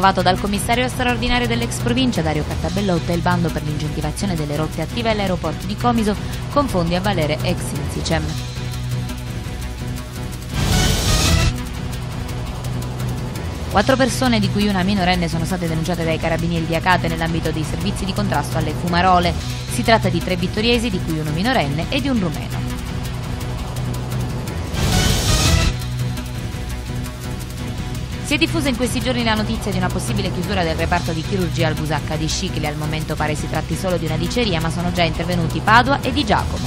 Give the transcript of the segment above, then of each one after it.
approvato dal commissario straordinario dell'ex provincia Dario Cattabellotta il bando per l'incentivazione delle rotte attive all'aeroporto di Comiso con fondi a valere ex Insicem. Quattro persone, di cui una minorenne, sono state denunciate dai carabinieri di Acate nell'ambito dei servizi di contrasto alle fumarole. Si tratta di tre vittoriesi, di cui uno minorenne, e di un rumeno. Si è diffusa in questi giorni la notizia di una possibile chiusura del reparto di chirurgia al Busacca di Scicli. Al momento pare si tratti solo di una diceria, ma sono già intervenuti Padua e Di Giacomo.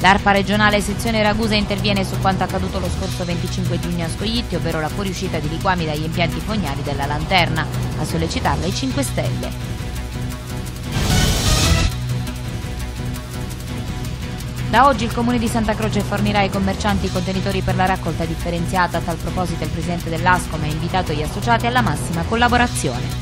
L'ARPA regionale sezione Ragusa interviene su quanto accaduto lo scorso 25 giugno a Scoglitti, ovvero la fuoriuscita di liquami dagli impianti fognari della Lanterna, a sollecitarla i 5 Stelle. Da oggi il Comune di Santa Croce fornirà ai commercianti i contenitori per la raccolta differenziata. A tal proposito il Presidente dell'ASCOM ha invitato gli associati alla massima collaborazione.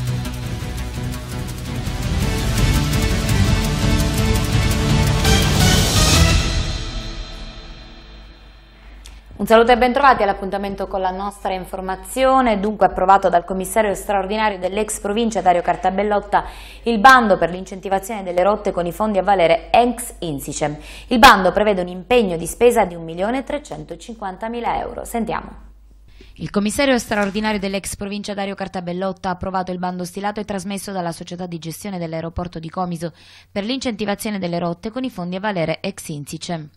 Un saluto e bentrovati all'appuntamento con la nostra informazione. Dunque approvato dal commissario straordinario dell'ex provincia Dario Cartabellotta il bando per l'incentivazione delle rotte con i fondi a valere ex Insicem. Il bando prevede un impegno di spesa di 1.350.000 euro. Sentiamo. Il commissario straordinario dell'ex provincia Dario Cartabellotta ha approvato il bando stilato e trasmesso dalla società di gestione dell'aeroporto di Comiso per l'incentivazione delle rotte con i fondi a valere ex Insicem.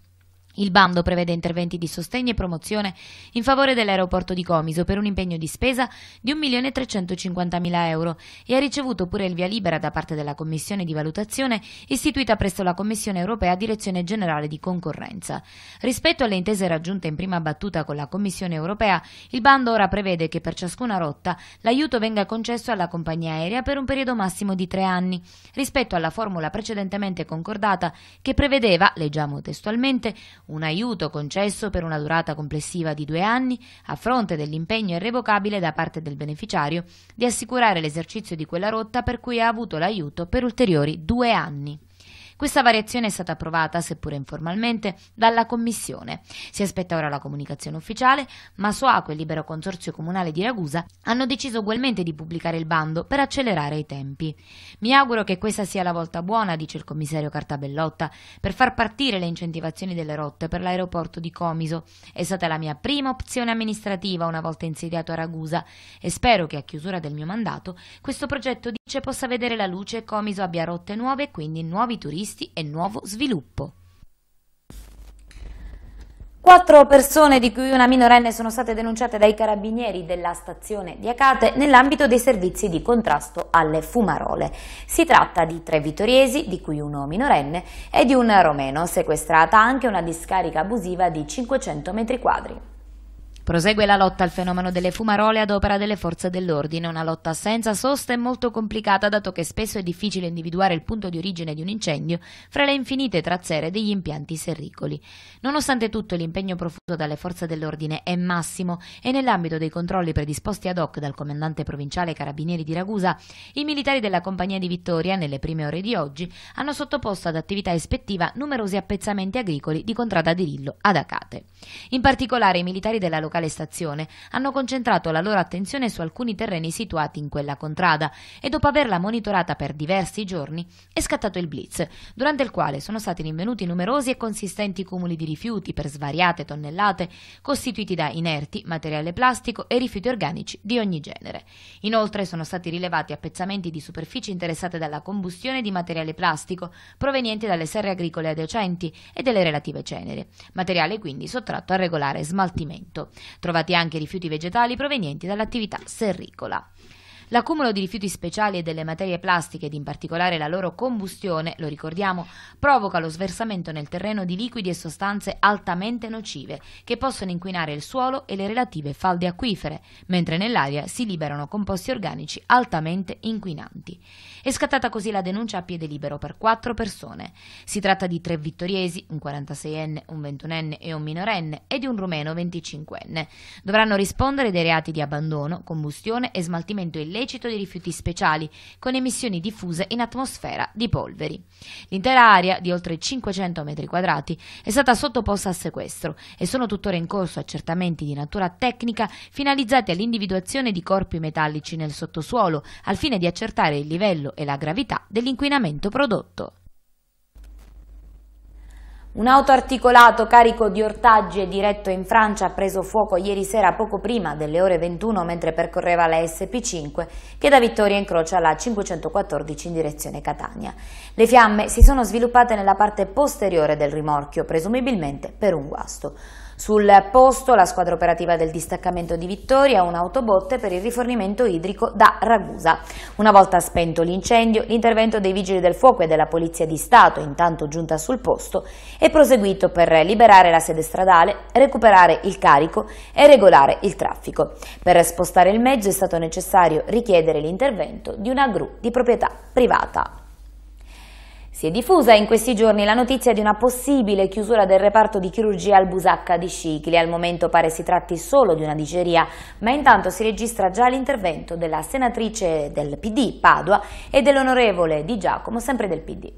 Il bando prevede interventi di sostegno e promozione in favore dell'aeroporto di Comiso per un impegno di spesa di 1.350.000 euro e ha ricevuto pure il via libera da parte della Commissione di valutazione istituita presso la Commissione europea Direzione Generale di Concorrenza. Rispetto alle intese raggiunte in prima battuta con la Commissione europea, il bando ora prevede che per ciascuna rotta l'aiuto venga concesso alla compagnia aerea per un periodo massimo di tre anni, rispetto alla formula precedentemente concordata che prevedeva, leggiamo testualmente, un aiuto concesso per una durata complessiva di due anni a fronte dell'impegno irrevocabile da parte del beneficiario di assicurare l'esercizio di quella rotta per cui ha avuto l'aiuto per ulteriori due anni. Questa variazione è stata approvata, seppure informalmente, dalla Commissione. Si aspetta ora la comunicazione ufficiale, ma Soaco e il Libero Consorzio Comunale di Ragusa hanno deciso ugualmente di pubblicare il bando per accelerare i tempi. Mi auguro che questa sia la volta buona, dice il commissario Cartabellotta, per far partire le incentivazioni delle rotte per l'aeroporto di Comiso. È stata la mia prima opzione amministrativa una volta insediato a Ragusa e spero che a chiusura del mio mandato questo progetto dice possa vedere la luce e Comiso abbia rotte nuove e quindi nuovi turisti acquisti e nuovo sviluppo. Quattro persone, di cui una minorenne, sono state denunciate dai carabinieri della stazione di Acate nell'ambito dei servizi di contrasto alle fumarole. Si tratta di tre vitoriesi, di cui uno minorenne, e di un romeno, sequestrata anche una discarica abusiva di 500 metri quadri. Prosegue la lotta al fenomeno delle fumarole ad opera delle forze dell'ordine, una lotta senza sosta e molto complicata dato che spesso è difficile individuare il punto di origine di un incendio fra le infinite trazzere degli impianti serricoli. Nonostante tutto l'impegno profuso dalle forze dell'ordine è massimo e nell'ambito dei controlli predisposti ad hoc dal comandante provinciale Carabinieri di Ragusa, i militari della Compagnia di Vittoria, nelle prime ore di oggi, hanno sottoposto ad attività ispettiva numerosi appezzamenti agricoli di Contrada di Rillo ad Acate. In particolare i militari della località locale stazione, hanno concentrato la loro attenzione su alcuni terreni situati in quella contrada e dopo averla monitorata per diversi giorni è scattato il blitz, durante il quale sono stati rinvenuti numerosi e consistenti cumuli di rifiuti per svariate tonnellate, costituiti da inerti, materiale plastico e rifiuti organici di ogni genere. Inoltre sono stati rilevati appezzamenti di superfici interessate dalla combustione di materiale plastico proveniente dalle serre agricole adiacenti e delle relative ceneri, materiale quindi sottratto a regolare smaltimento. Trovati anche rifiuti vegetali provenienti dall'attività serricola. L'accumulo di rifiuti speciali e delle materie plastiche, ed in particolare la loro combustione, lo ricordiamo, provoca lo sversamento nel terreno di liquidi e sostanze altamente nocive che possono inquinare il suolo e le relative falde acquifere, mentre nell'aria si liberano composti organici altamente inquinanti. È scattata così la denuncia a piede libero per quattro persone. Si tratta di tre vittoriesi, un 46enne, un 21enne e un minorenne, e di un rumeno 25enne. Dovranno rispondere dei reati di abbandono, combustione e smaltimento illegale illecito di rifiuti speciali, con emissioni diffuse in atmosfera di polveri. L'intera area, di oltre 500 metri quadrati, è stata sottoposta a sequestro e sono tuttora in corso accertamenti di natura tecnica finalizzati all'individuazione di corpi metallici nel sottosuolo, al fine di accertare il livello e la gravità dell'inquinamento prodotto. Un autoarticolato carico di ortaggi e diretto in Francia ha preso fuoco ieri sera poco prima delle ore 21 mentre percorreva la SP5 che da Vittoria incrocia la 514 in direzione Catania. Le fiamme si sono sviluppate nella parte posteriore del rimorchio, presumibilmente per un guasto. Sul posto la squadra operativa del distaccamento di Vittoria, un autobotte per il rifornimento idrico da Ragusa. Una volta spento l'incendio, l'intervento dei vigili del fuoco e della Polizia di Stato, intanto giunta sul posto, è proseguito per liberare la sede stradale, recuperare il carico e regolare il traffico. Per spostare il mezzo è stato necessario richiedere l'intervento di una gru di proprietà privata. Si è diffusa in questi giorni la notizia di una possibile chiusura del reparto di chirurgia al Busacca di Scicli. Al momento pare si tratti solo di una diceria, ma intanto si registra già l'intervento della senatrice del PD Padua e dell'onorevole Di Giacomo, sempre del PD.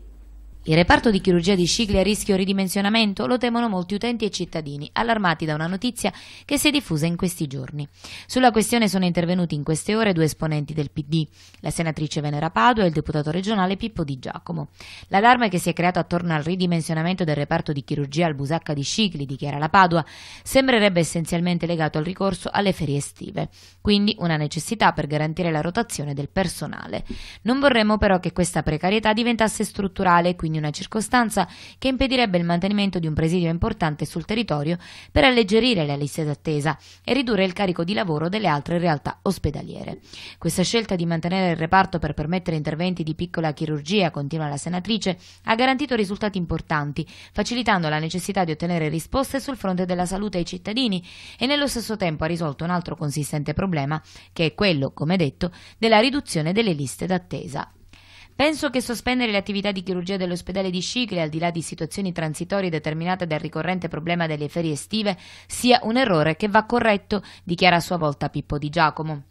Il reparto di chirurgia di Scicli a rischio ridimensionamento lo temono molti utenti e cittadini, allarmati da una notizia che si è diffusa in questi giorni. Sulla questione sono intervenuti in queste ore due esponenti del PD, la senatrice Venera Padua e il deputato regionale Pippo Di Giacomo. L'allarme che si è creato attorno al ridimensionamento del reparto di chirurgia al Busacca di Scicli, dichiara la Padua, sembrerebbe essenzialmente legato al ricorso alle ferie estive, quindi una necessità per garantire la rotazione del personale. Non vorremmo però che questa precarietà diventasse strutturale e quindi quindi una circostanza che impedirebbe il mantenimento di un presidio importante sul territorio per alleggerire le liste d'attesa e ridurre il carico di lavoro delle altre realtà ospedaliere. Questa scelta di mantenere il reparto per permettere interventi di piccola chirurgia, continua la senatrice, ha garantito risultati importanti, facilitando la necessità di ottenere risposte sul fronte della salute ai cittadini e nello stesso tempo ha risolto un altro consistente problema, che è quello, come detto, della riduzione delle liste d'attesa. Penso che sospendere le attività di chirurgia dell'ospedale di Scicli, al di là di situazioni transitorie determinate dal ricorrente problema delle ferie estive, sia un errore che va corretto, dichiara a sua volta Pippo Di Giacomo.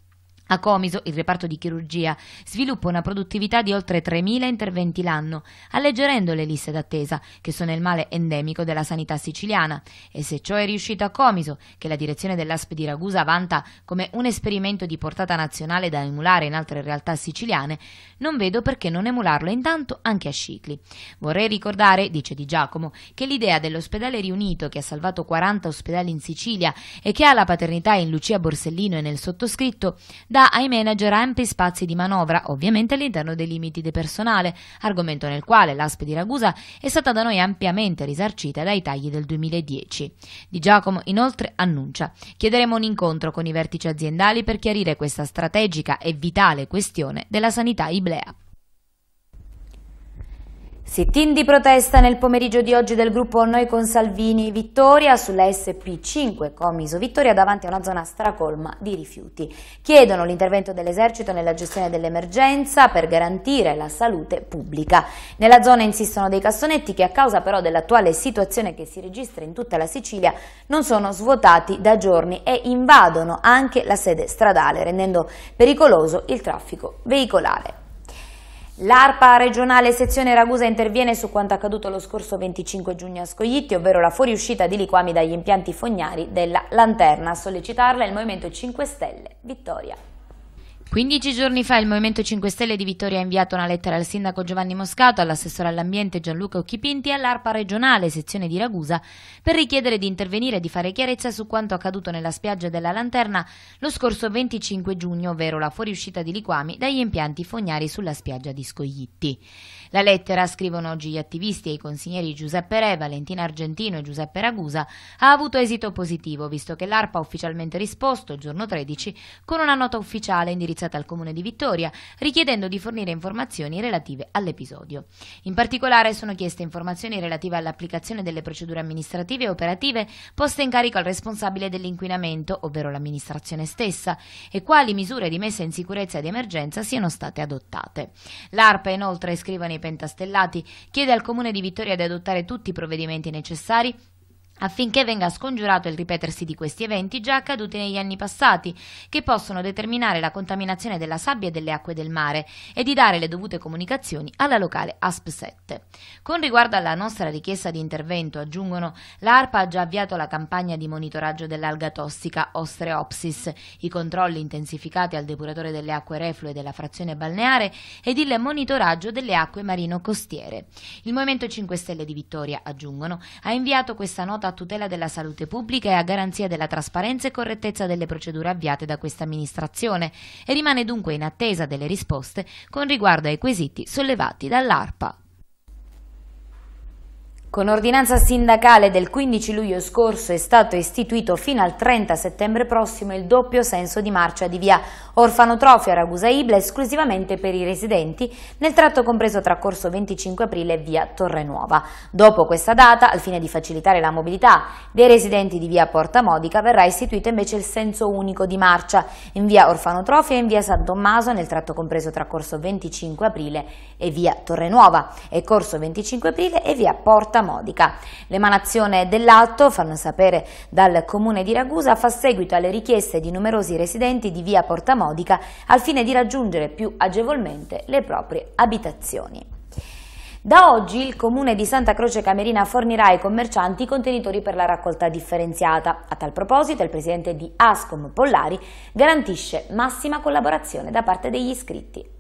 A Comiso il reparto di chirurgia sviluppa una produttività di oltre 3.000 interventi l'anno, alleggerendo le liste d'attesa, che sono il male endemico della sanità siciliana. E se ciò è riuscito a Comiso, che la direzione dell'ASP di Ragusa vanta come un esperimento di portata nazionale da emulare in altre realtà siciliane, non vedo perché non emularlo intanto anche a Scicli. Vorrei ricordare, dice Di Giacomo, che l'idea dell'ospedale riunito che ha salvato 40 ospedali in Sicilia e che ha la paternità in Lucia Borsellino e nel sottoscritto dà ai manager ampi spazi di manovra, ovviamente all'interno dei limiti di personale, argomento nel quale l'ASP di Ragusa è stata da noi ampiamente risarcita dai tagli del 2010. Di Giacomo inoltre annuncia chiederemo un incontro con i vertici aziendali per chiarire questa strategica e vitale questione della sanità iblea sit di protesta nel pomeriggio di oggi del gruppo Noi con Salvini Vittoria sulla SP5 Comiso Vittoria davanti a una zona stracolma di rifiuti. Chiedono l'intervento dell'esercito nella gestione dell'emergenza per garantire la salute pubblica. Nella zona insistono dei cassonetti che a causa però dell'attuale situazione che si registra in tutta la Sicilia non sono svuotati da giorni e invadono anche la sede stradale rendendo pericoloso il traffico veicolare. L'ARPA regionale sezione Ragusa interviene su quanto accaduto lo scorso 25 giugno a Scoglitti, ovvero la fuoriuscita di liquami dagli impianti fognari della Lanterna. A sollecitarla il Movimento 5 Stelle. Vittoria. 15 giorni fa il Movimento 5 Stelle di Vittoria ha inviato una lettera al sindaco Giovanni Moscato, all'assessore all'ambiente Gianluca Occhipinti e all'ARPA regionale, sezione di Ragusa, per richiedere di intervenire e di fare chiarezza su quanto accaduto nella spiaggia della Lanterna lo scorso 25 giugno, ovvero la fuoriuscita di liquami dagli impianti fognari sulla spiaggia di Scoglitti. La lettera, scrivono oggi gli attivisti e i consiglieri Giuseppe Re, Valentina Argentino e Giuseppe Ragusa, ha avuto esito positivo, visto che l'ARPA ha ufficialmente risposto, il giorno 13, con una nota ufficiale indirizzata al Comune di Vittoria, richiedendo di fornire informazioni relative all'episodio. In particolare sono chieste informazioni relative all'applicazione delle procedure amministrative e operative poste in carico al responsabile dell'inquinamento, ovvero l'amministrazione stessa, e quali misure di messa in sicurezza e di emergenza siano state adottate. L'ARPA inoltre scrive nei Pentastellati chiede al Comune di Vittoria di adottare tutti i provvedimenti necessari affinché venga scongiurato il ripetersi di questi eventi già accaduti negli anni passati, che possono determinare la contaminazione della sabbia e delle acque del mare, e di dare le dovute comunicazioni alla locale ASP 7. Con riguardo alla nostra richiesta di intervento, aggiungono, l'ARPA ha già avviato la campagna di monitoraggio dell'alga tossica Ostreopsis, i controlli intensificati al depuratore delle acque reflue della frazione balneare ed il monitoraggio delle acque marino-costiere. Il Movimento 5 Stelle di Vittoria, aggiungono, ha inviato questa nota a tutela della salute pubblica e a garanzia della trasparenza e correttezza delle procedure avviate da questa amministrazione e rimane dunque in attesa delle risposte con riguardo ai quesiti sollevati dall'ARPA. Con ordinanza sindacale del 15 luglio scorso è stato istituito fino al 30 settembre prossimo il doppio senso di marcia di via Orfanotrofio a Ragusa Ibla esclusivamente per i residenti nel tratto compreso tra Corso 25 Aprile e via Torrenuova. Dopo questa data, al fine di facilitare la mobilità dei residenti di via Porta Modica, verrà istituito invece il senso unico di marcia in via Orfanotrofio e in via San Tommaso nel tratto compreso tra Corso 25 Aprile e via Torrenuova e Corso 25 Aprile e via Porta Modica Modica. L'emanazione dell'atto, fanno sapere dal comune di Ragusa, fa seguito alle richieste di numerosi residenti di via Porta Modica al fine di raggiungere più agevolmente le proprie abitazioni. Da oggi il comune di Santa Croce Camerina fornirà ai commercianti i contenitori per la raccolta differenziata. A tal proposito il presidente di Ascom Pollari garantisce massima collaborazione da parte degli iscritti.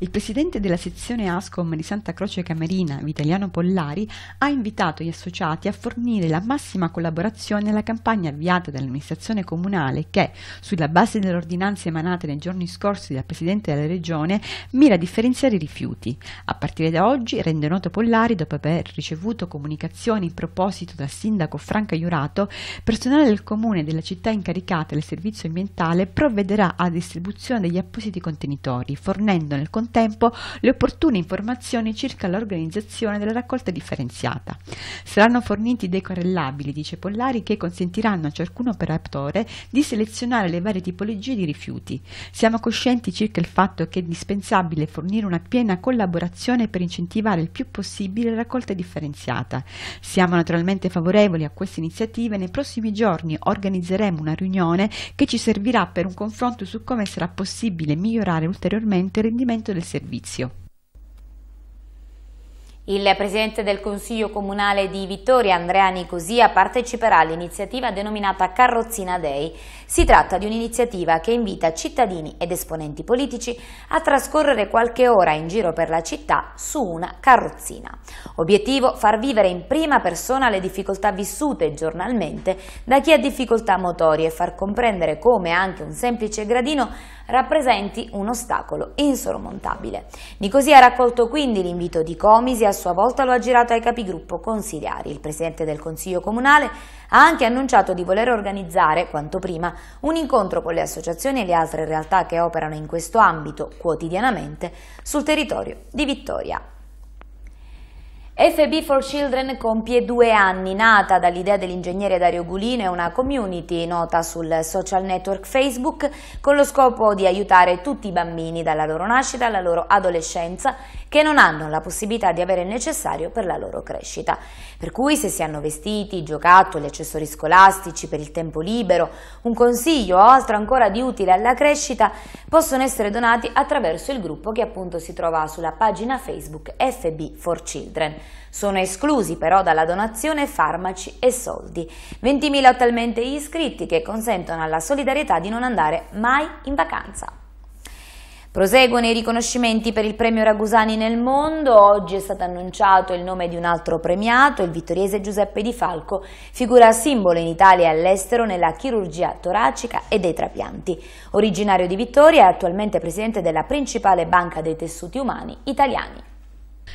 Il presidente della sezione ASCOM di Santa Croce Camerina, Vitaliano Pollari, ha invitato gli associati a fornire la massima collaborazione alla campagna avviata dall'amministrazione comunale che, sulla base delle ordinanze emanate nei giorni scorsi dal presidente della regione, mira a differenziare i rifiuti. A partire da oggi, rende noto Pollari, dopo aver ricevuto comunicazioni in proposito dal sindaco Franca Iurato, personale del comune e della città incaricata del servizio ambientale provvederà alla distribuzione degli appositi contenitori, fornendo nel contesto contempo le opportune informazioni circa l'organizzazione della raccolta differenziata. Saranno forniti dei correllabili, dice Pollari, che consentiranno a ciascun operatore di selezionare le varie tipologie di rifiuti. Siamo coscienti circa il fatto che è indispensabile fornire una piena collaborazione per incentivare il più possibile la raccolta differenziata. Siamo naturalmente favorevoli a queste iniziative. Nei prossimi giorni organizzeremo una riunione che ci servirà per un confronto su come sarà possibile migliorare ulteriormente il rendimento del servizio. Il presidente del Consiglio Comunale di Vittoria, Andrea Nicosia, parteciperà all'iniziativa denominata Carrozzina Day, si tratta di un'iniziativa che invita cittadini ed esponenti politici a trascorrere qualche ora in giro per la città su una carrozzina. Obiettivo far vivere in prima persona le difficoltà vissute giornalmente da chi ha difficoltà motorie e far comprendere come anche un semplice gradino rappresenti un ostacolo insormontabile. Nicosia ha raccolto quindi l'invito di Comisi, a sua volta lo ha girato ai capigruppo consigliari. Il Presidente del Consiglio Comunale ha anche annunciato di voler organizzare, quanto prima, un incontro con le associazioni e le altre realtà che operano in questo ambito quotidianamente sul territorio di Vittoria. FB for Children compie due anni, nata dall'idea dell'ingegnere Dario Gulino e una community nota sul social network Facebook con lo scopo di aiutare tutti i bambini dalla loro nascita alla loro adolescenza che non hanno la possibilità di avere il necessario per la loro crescita. Per cui se si hanno vestiti, giocattoli, accessori scolastici per il tempo libero, un consiglio o altro ancora di utile alla crescita possono essere donati attraverso il gruppo che appunto si trova sulla pagina Facebook FB for Children. Sono esclusi però dalla donazione farmaci e soldi. 20.000 attualmente iscritti che consentono alla solidarietà di non andare mai in vacanza. Proseguono i riconoscimenti per il premio Ragusani nel mondo, oggi è stato annunciato il nome di un altro premiato, il vittoriese Giuseppe Di Falco, figura simbolo in Italia e all'estero nella chirurgia toracica e dei trapianti. Originario di Vittoria, è attualmente presidente della principale banca dei tessuti umani italiani.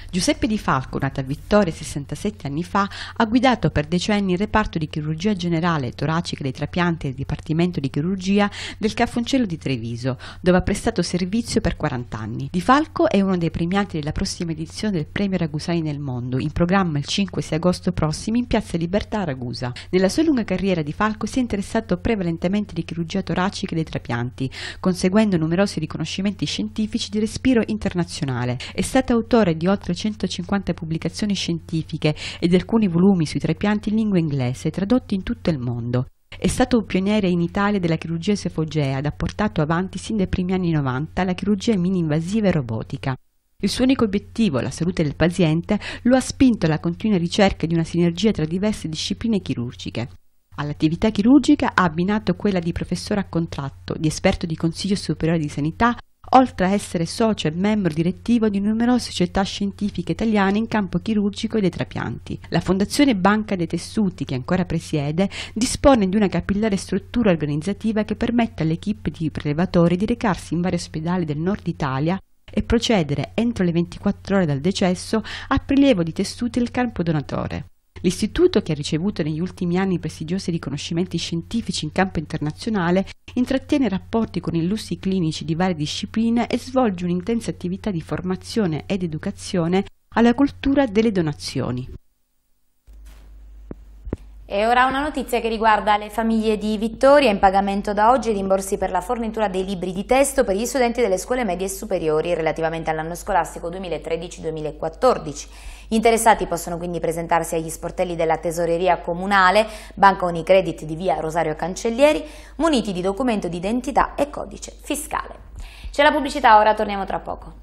Giuseppe Di Falco, nato a Vittoria 67 anni fa, ha guidato per decenni il reparto di chirurgia generale toracica dei trapianti del Dipartimento di Chirurgia del Caffoncello di Treviso, dove ha prestato servizio per 40 anni. Di Falco è uno dei premiati della prossima edizione del Premio Ragusani nel mondo, in programma il 5 6 agosto prossimo in Piazza Libertà a Ragusa. Nella sua lunga carriera Di Falco si è interessato prevalentemente di chirurgia toracica dei trapianti, conseguendo numerosi riconoscimenti scientifici di respiro internazionale. È stato autore di oltre 450 pubblicazioni scientifiche ed alcuni volumi sui trapianti in lingua inglese tradotti in tutto il mondo. È stato un pioniere in Italia della chirurgia esofogea ed ha portato avanti sin dai primi anni 90 la chirurgia mini-invasiva e robotica. Il suo unico obiettivo, la salute del paziente, lo ha spinto alla continua ricerca di una sinergia tra diverse discipline chirurgiche. All'attività chirurgica ha abbinato quella di professore a contratto, di esperto di Consiglio Superiore di Sanità oltre a essere socio e membro direttivo di numerose società scientifiche italiane in campo chirurgico e dei trapianti. La Fondazione Banca dei Tessuti, che ancora presiede, dispone di una capillare struttura organizzativa che permette all'equipe di prelevatori di recarsi in vari ospedali del nord Italia e procedere entro le 24 ore dal decesso a prelievo di tessuti del campo donatore. L'istituto, che ha ricevuto negli ultimi anni prestigiosi riconoscimenti scientifici in campo internazionale, intrattiene rapporti con illustri clinici di varie discipline e svolge un'intensa attività di formazione ed educazione alla cultura delle donazioni. E ora una notizia che riguarda le famiglie di Vittoria in pagamento da oggi rimborsi per la fornitura dei libri di testo per gli studenti delle scuole medie e superiori relativamente all'anno scolastico 2013-2014. Gli interessati possono quindi presentarsi agli sportelli della Tesoreria Comunale, Banca Unicredit di via Rosario Cancellieri, muniti di documento di identità e codice fiscale. C'è la pubblicità, ora torniamo tra poco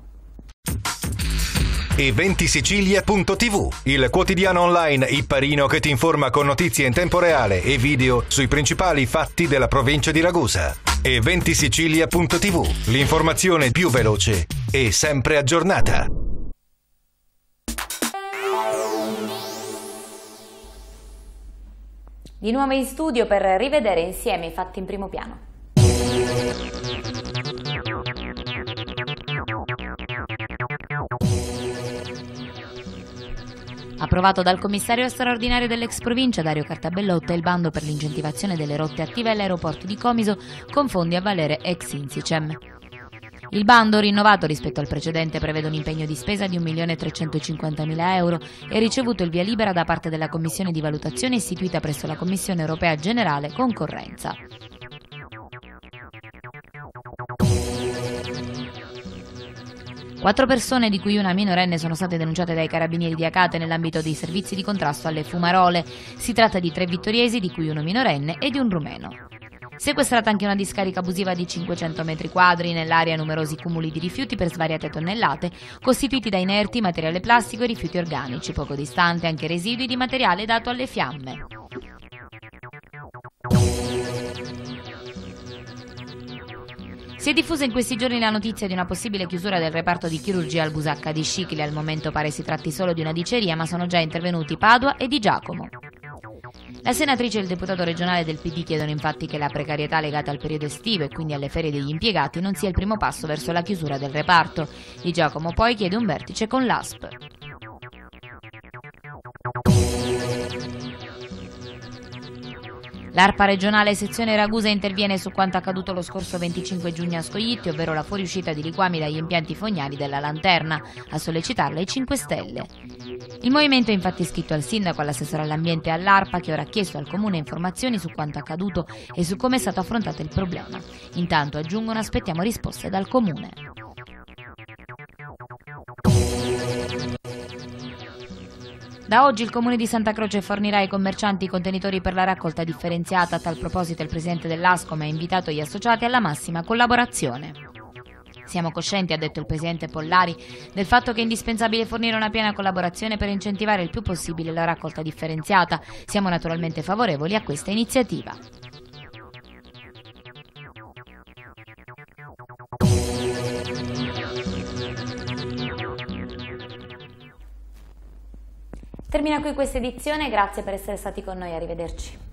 eventisicilia.tv, il quotidiano online ipparino che ti informa con notizie in tempo reale e video sui principali fatti della provincia di Ragusa. eventisicilia.tv, l'informazione più veloce e sempre aggiornata. Di nuovo in studio per rivedere insieme i fatti in primo piano. Approvato dal commissario straordinario dell'ex provincia Dario Cartabellotta, il bando per l'incentivazione delle rotte attive all'aeroporto di Comiso con fondi a valere ex Insicem. Il bando, rinnovato rispetto al precedente, prevede un impegno di spesa di 1.350.000 euro e ricevuto il via libera da parte della Commissione di valutazione istituita presso la Commissione europea generale concorrenza. Quattro persone, di cui una minorenne, sono state denunciate dai carabinieri di Acate nell'ambito dei servizi di contrasto alle fumarole. Si tratta di tre vittoriesi, di cui uno minorenne, e di un rumeno. Sequestrata anche una discarica abusiva di 500 metri quadri, nell'area numerosi cumuli di rifiuti per svariate tonnellate, costituiti da inerti, materiale plastico e rifiuti organici, poco distante anche residui di materiale dato alle fiamme. Si è diffusa in questi giorni la notizia di una possibile chiusura del reparto di chirurgia al Busacca di Scicli, al momento pare si tratti solo di una diceria, ma sono già intervenuti Padua e Di Giacomo. La senatrice e il deputato regionale del PD chiedono infatti che la precarietà legata al periodo estivo e quindi alle ferie degli impiegati non sia il primo passo verso la chiusura del reparto. Di Giacomo poi chiede un vertice con l'ASP. L'ARPA regionale sezione Ragusa interviene su quanto accaduto lo scorso 25 giugno a Scoglitti, ovvero la fuoriuscita di liquami dagli impianti fognari della Lanterna, a sollecitarla i 5 Stelle. Il movimento ha infatti scritto al sindaco, all'assessore all'ambiente e all'ARPA che ora ha chiesto al comune informazioni su quanto accaduto e su come è stato affrontato il problema. Intanto aggiungono aspettiamo risposte dal comune. Da oggi il Comune di Santa Croce fornirà ai commercianti i contenitori per la raccolta differenziata. A tal proposito il Presidente dell'Ascom ha invitato gli associati alla massima collaborazione. Siamo coscienti, ha detto il presidente Pollari, del fatto che è indispensabile fornire una piena collaborazione per incentivare il più possibile la raccolta differenziata. Siamo naturalmente favorevoli a questa iniziativa. Termina qui questa edizione, grazie per essere stati con noi, arrivederci.